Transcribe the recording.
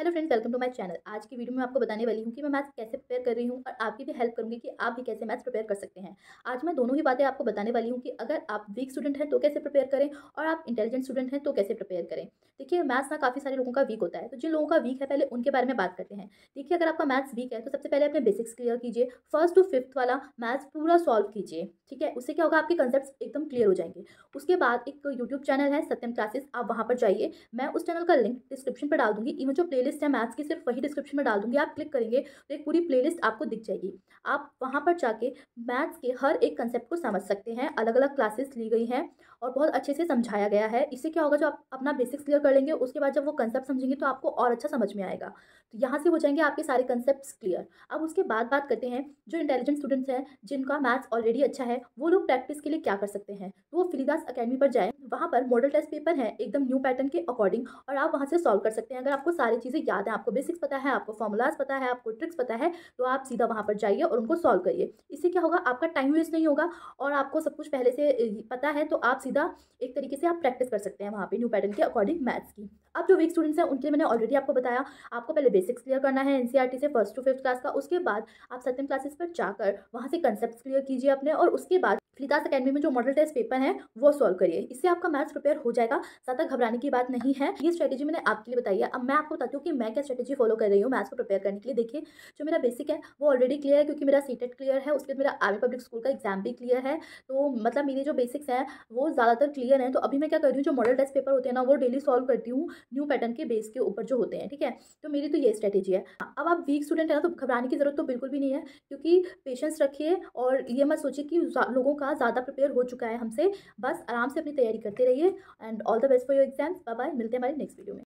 hello friends welcome to my channel आज की video में आपको बताने वाली हूँ कि मैं मैथ्स कैसे प्रिपेयर कर रही हूँ और आपकी भी हेल्प करूँगी कि आप भी कैसे मैथ्स प्रिपेयर कर सकते हैं आज मैं दोनों ही बातें आपको बताने वाली हूँ कि अगर आप वीक स्टूडेंट हैं तो कैसे प्रिपेयर करें और आप इंटेलिजेंट स्टूडेंट हैं तो कैसे प्रिपेयर करें देखिए मैथ्स ना काफ़ी सारे लोगों का वीक होता है तो जिन लोगों का वीक है पहले उनके बारे में बात करते हैं देखिए अगर आपका मैथ्स वीक है तो सबसे पहले अपने बेसिक्स क्लियर कीजिए फर्स्ट टू फिफ्थ वाला मैथ्स पूरा सॉल्व कीजिए ठीक है उससे क्या होगा आपके कंसेप्ट एकदम क्लियर हो जाएंगे उसके बाद एक यूट्यूब चैनल है सत्यम क्लासेस आप वहाँ पर जाइए मैं उस चैनल का लिंक डिस्क्रिप्शन पर डाल दूँगी इवन जो प्ले प्लेलिस्ट है मैथ्स की सिर्फ वही डिस्क्रिप्शन में डाल दूंगी आप क्लिक करेंगे तो एक पूरी प्लेलिस्ट आपको दिख जाएगी आप वहाँ पर जाके मैथ्स के हर एक कंसेप्ट को समझ सकते हैं अलग अलग क्लासेस ली गई हैं और बहुत अच्छे से समझाया गया है इससे क्या होगा जो आप अपना बेसिक्स क्लियर कर लेंगे उसके बाद जब वो कंसेप्ट समझेंगे तो आपको और अच्छा समझ में आएगा तो यहाँ से हो जाएंगे आपके सारे कंसेप्ट क्लियर अब उसके बाद बात करते हैं जो इंटेलिजेंट स्टूडेंट्स हैं जिनका मैथ्स ऑलरेडी अच्छा है वो लोग प्रैक्टिस के लिए क्या कर सकते हैं तो वो फ्रीदास अकेडमी पर जाएँ वहाँ पर मॉडल टेस्ट पेपर है एकदम न्यू पैटर्न के अकॉर्डिंग और आप वहाँ से सॉल्व कर सकते हैं अगर आपको सारी चीज़ें बेसिक याद है आपको बेसिक्स पता है आपको फॉर्मूलाज पता है आपको ट्रिक्स पता है तो आप सीधा वहाँ पर जाइए और उनको सॉल्व करिए इससे क्या होगा आपका टाइम वेस्ट नहीं होगा और आपको सब कुछ पहले से पता है तो आप सीधा एक तरीके से आप प्रैक्टिस कर सकते हैं वहाँ पर न्यू पैटर्न के अकॉर्डिंग मैथ्स की अब जो वीक स्टूडेंट्स हैं उनके लिए मैंने ऑलरेडी आपको बताया आपको पहले बेसिक्स क्लियर करना है एनसीईआरटी e से फर्स्ट टू फिफ्थ क्लास का उसके बाद आप सत्यम क्लासेस पर जाकर वहाँ से कंसेप्ट क्लियर कीजिए अपने और उसके बाद फ्लितास अकेडमी में जो मॉडल टेस्ट पेपर है वो सॉल्व करिए इससे आपका मैथ्स प्रिपेयर हो जाएगा ज़्यादा घबराने की बात नहीं है ये स्ट्रेटेजी मैंने आपके लिए बताई है अब मैं आपको बताती हूँ कि मैं क्या स्ट्रेटेजी फॉलो कर रही हूँ मैथ्स को प्रिपेयर करने के लिए देखिए जो मेरा बेसिक है वो ऑलरेडी क्लियर है क्योंकि मेरा टेट क्लियर e है उसके बाद मेरा आर्मी पब्लिक स्कूल का एग्जाम भी क्लियर है तो मतलब मेरे जो बेसिक्स हैं वो ज़्यादातर क्लियर हैं तो अभी मैं क्या कर रही हूँ जो मॉडल टेस्ट पेपर होते हैं ना वो डेली सॉल्व करती हूँ न्यू पैटर्न के बेस के ऊपर जो होते हैं ठीक है तो मेरी तो ये स्ट्रेटेजी है अब आप वीक स्टूडेंट है ना तो घबराने की ज़रूरत तो बिल्कुल भी नहीं है क्योंकि पेशेंस रखिए और ये मत सोचिए कि लोगों का ज़्यादा प्रिपेयर हो चुका है हमसे बस आराम से अपनी तैयारी करते रहिए and all the best for your exams bye bye मिलते हैं हमारे नेक्स्ट वीडियो में